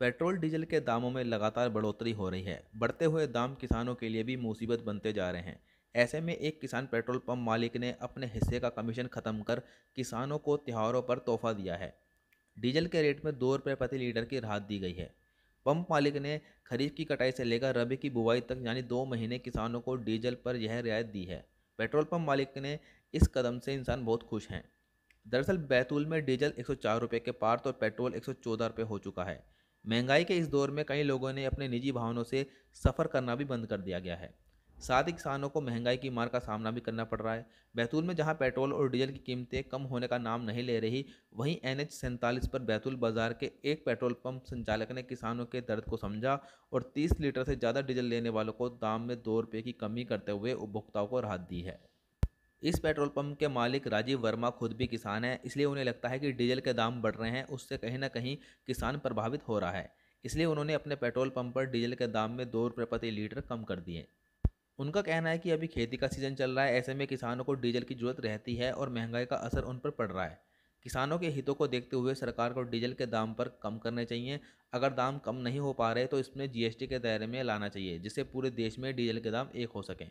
petrol diesel के दामों में लगातार बढ़ोतरी हो रही है बढ़ते हुए दाम किसानों के लिए भी मुसीबत बनते जा रहे हैं ऐसे में एक किसान पेट्रोल पंप मालिक ने अपने हिस्से का कमीशन ख़त्म कर किसानों को त्योहारों पर तोहफा दिया है डीजल के रेट में दो रुपये प्रति लीटर की राहत दी गई है पंप मालिक ने खरीफ की कटाई से लेकर रबी की बुवाई तक यानी दो महीने किसानों को डीजल पर यह रियायत दी है पेट्रोल पंप मालिक ने इस कदम से इंसान बहुत खुश हैं दरअसल बैतूल में डीजल एक सौ के पार तो पेट्रोल एक सौ हो चुका है महंगाई के इस दौर में कई लोगों ने अपने निजी भावनों से सफ़र करना भी बंद कर दिया गया है साथ ही किसानों को महंगाई की मार का सामना भी करना पड़ रहा है बैतूल में जहां पेट्रोल और डीजल की कीमतें कम होने का नाम नहीं ले रही वहीं एन एच पर बैतूल बाजार के एक पेट्रोल पंप संचालक ने किसानों के दर्द को समझा और 30 लीटर से ज़्यादा डीजल लेने वालों को दाम में दो रुपये की कमी करते हुए उपभोक्ताओं को राहत दी है इस पेट्रोल पंप के मालिक राजीव वर्मा खुद भी किसान हैं इसलिए उन्हें लगता है कि डीजल के दाम बढ़ रहे हैं उससे कहीं ना कहीं किसान प्रभावित हो रहा है इसलिए उन्होंने अपने पेट्रोल पंप पर डीजल के दाम में दो रुपये प्रति लीटर कम कर दिए उनका कहना है कि अभी खेती का सीज़न चल रहा है ऐसे में किसानों को डीजल की ज़रूरत रहती है और महंगाई का असर उन पर पड़ रहा है किसानों के हितों को देखते हुए सरकार को डीजल के दाम पर कम करने चाहिए अगर दाम कम नहीं हो पा रहे तो इसमें जीएसटी के दायरे में लाना चाहिए जिससे पूरे देश में डीजल के दाम एक हो सकें